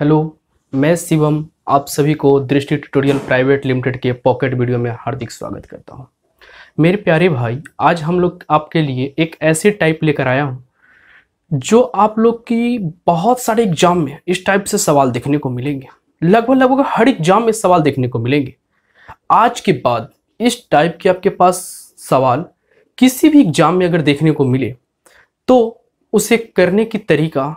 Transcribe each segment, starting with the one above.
hello मैं शिवम आप सभी को दृष्टि ट्यूटोरियल प्राइवेट लिमिटेड के पॉकेट वीडियो में हार्दिक स्वागत करता हूं मेरे प्यारे भाई आज हम लोग आपके लिए एक ऐसे टाइप लेकर आया हूं जो आप लोग की बहुत सारे एग्जाम में इस टाइप से सवाल देखने को मिलेंगे लगभग लगभग हर एग्जाम में सवाल देखने को मिलेंगे आज के बाद इस टाइप के आपके पास सवाल किसी भी एग्जाम में अगर देखने को मिले तो उसे करने की तरीका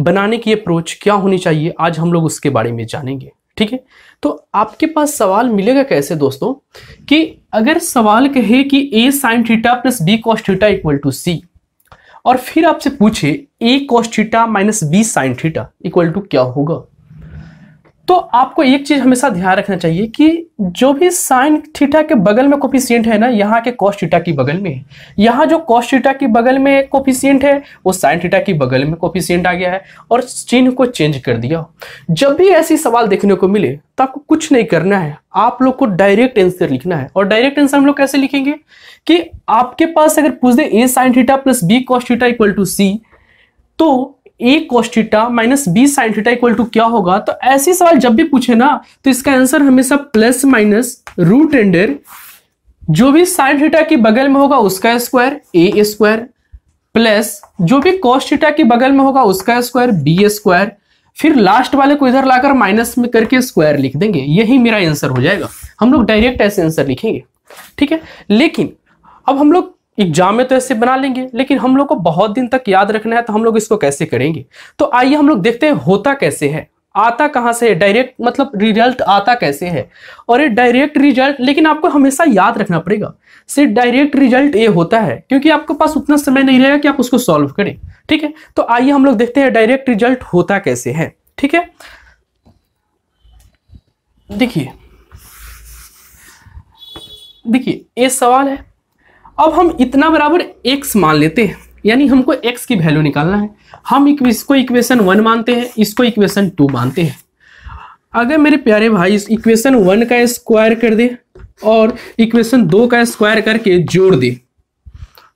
बनाने की अप्रोच क्या होनी चाहिए आज हम लोग उसके बारे में जानेंगे ठीक है तो आपके पास सवाल मिलेगा कैसे दोस्तों कि अगर सवाल कहे कि A sine theta plus B cos theta equal to C और फिर आपसे पूछे A cos theta minus B sine theta equal to क्या होगा तो आपको एक चीज हमेशा ध्यान रखना चाहिए कि जो भी साइन थीटा के बगल में कोफिशियंट है ना यहाँ के कॉस थीटा की बगल में है यहाँ जो कॉस थीटा की बगल में कोफिशियंट है वो साइन थीटा की बगल में कोफिशियंट आ गया है और चिन्ह को चेंज कर दिया हो जब भी ऐसी सवाल देखने को मिले तो आपको कुछ नहीं करना है आप लोग को डायरेक्ट आंसर लिखना है और डायरेक्ट आंसर हम लोग कैसे लिखेंगे कि आपके पास अगर पूछ दे A sine theta plus B cos theta equal to C तो A cos theta minus B sine theta equal to क्या होगा तो ऐसे सवाल जब भी पूछे ना तो इसका आंसर हमेशा प्लस माइनस रूट एंडर जो भी साइन थीटा के बगल में होगा उसका स्क्वायर ए स्क्वायर प्लस जो भी कॉस्ट थीटा के बगल में होगा उसका स्क्वायर बी स्क्वायर फिर लास्ट वाले को इधर लाकर माइनस में करके स्क्वायर लिख देंगे यही मेरा आंसर हो जाएगा हम लोग डायरेक्ट ऐसे आंसर लिखेंगे ठीक है लेकिन अब हम लोग एग्जाम में तो ऐसे बना लेंगे लेकिन हम लोग को बहुत दिन तक याद रखना है तो हम लोग इसको कैसे करेंगे तो आइए हम लोग देखते हैं होता कैसे है आता कहाँ से है डायरेक्ट मतलब रिजल्ट आता कैसे है और ये डायरेक्ट रिजल्ट लेकिन आपको हमेशा याद रखना पड़ेगा सिर्फ डायरेक्ट रिजल्ट ये होता है क्योंकि आपके पास उतना समय नहीं रहेगा कि आप उसको सॉल्व करें ठीक है तो आइए हम लोग देखते हैं डायरेक्ट रिजल्ट होता कैसे है ठीक है देखिए देखिए ये सवाल है अब हम इतना बराबर एक्स मान लेते हैं यानी हमको एक्स की वैल्यू निकालना है हम इसको इक्वेशन वन मानते हैं इसको इक्वेशन टू मानते हैं अगर मेरे प्यारे भाई इस इक्वेशन वन का स्क्वायर कर दे और इक्वेशन दो का स्क्वायर करके जोड़ दे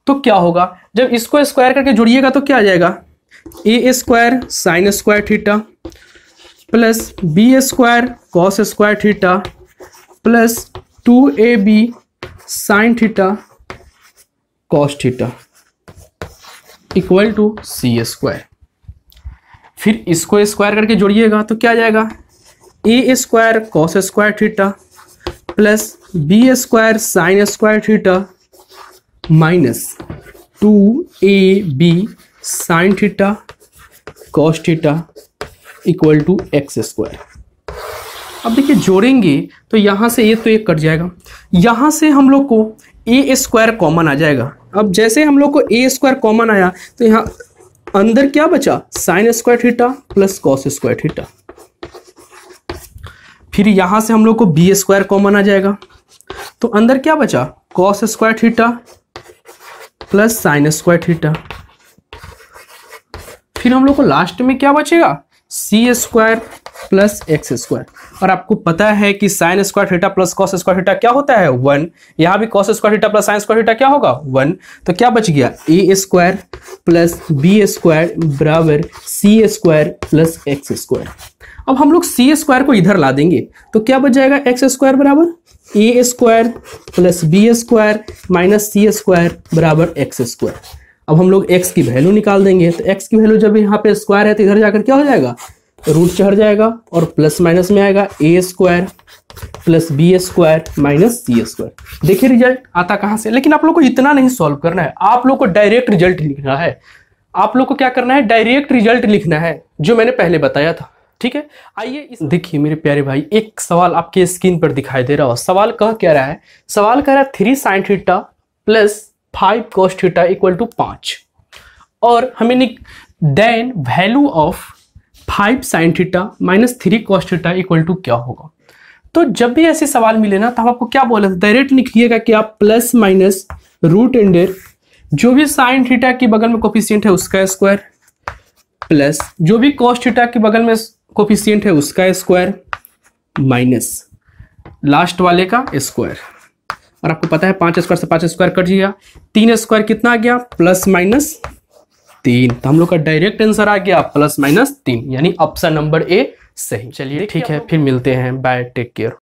तो क्या होगा जब इसको स्क्वायर करके जोड़िएगा तो क्या आ जाएगा A square sine square theta plus B square cos square theta plus two A B sine theta cos theta equal to C square फिर इसको स्क्वायर करके जोड़िएगा तो क्या जाएगा A square cos square theta plus B square sine square theta minus two A B sine theta cos theta equal to X square अब देखिए जोड़ेंगे तो यहाँ से ये तो एक कट जाएगा यहाँ से हम लोग को ए स्क्वायर कॉमन आ जाएगा अब जैसे हम लोग को ए स्क्वायर कॉमन आया तो यहाँ अंदर क्या बचा sine square theta plus cos square theta फिर यहाँ से हम लोग को बी स्क्वायर कॉमन आ जाएगा तो अंदर क्या बचा cos square theta plus sine square theta फिर हम लोग को लास्ट में क्या बचेगा C square plus X square और आपको पता है कि sine square theta plus cos square theta क्या होता है वन यहाँ भी cos square theta plus sine square theta क्या होगा वन तो क्या बच गया A square plus B square बराबर C square plus X square अब हम लोग सी स्क्वायर को इधर ला देंगे तो क्या बच जाएगा एक्स स्क्वायर बराबर A square plus B square minus C square बराबर एक्स स्क्वायर अब हम लोग एक्स की वैल्यू निकाल देंगे तो एक्स की वैल्यू जब यहाँ पे स्क्वायर है तो इधर जाकर क्या हो जाएगा रूट चढ़ जाएगा और प्लस माइनस में आएगा A square plus B square minus C square देखिए रिजल्ट आता कहां से लेकिन आप लोग को इतना नहीं सॉल्व करना है आप लोग को डायरेक्ट रिजल्ट लिखना है आप लोग को क्या करना है डायरेक्ट रिजल्ट लिखना है जो मैंने पहले बताया था ठीक है आइए इस देखिए मेरे प्यारे भाई एक सवाल आपके स्क्रीन पर दिखाई दे रहा हो सवाल कह क्या रहा है सवाल कह रहा है three sine theta plus five cos theta equal to पांच और हमें then value of five sine theta minus three cos theta equal to क्या होगा तो जब भी ऐसे सवाल मिले ना तो हम आपको क्या बोला डायरेक्ट लिखिएगा कि आप प्लस माइनस रूट इंडेर जो भी साइन थीटा के बगल में कोफिशियंट है उसका स्क्वायर प्लस जो भी कॉस थीटा के बगल में कोफिशियंट है उसका स्क्वायर माइनस लास्ट वाले का स्क्वायर और आपको पता है पांच स्क्वायर से पांच स्क्वायर कट जाएगा तीन स्क्वायर कितना आ गया प्लस माइनस तीन तो हम लोग का डायरेक्ट आंसर आ गया प्लस माइनस तीन यानी ऑप्शन नंबर ए सही चलिए ठीक है फिर मिलते हैं बाय टेक केयर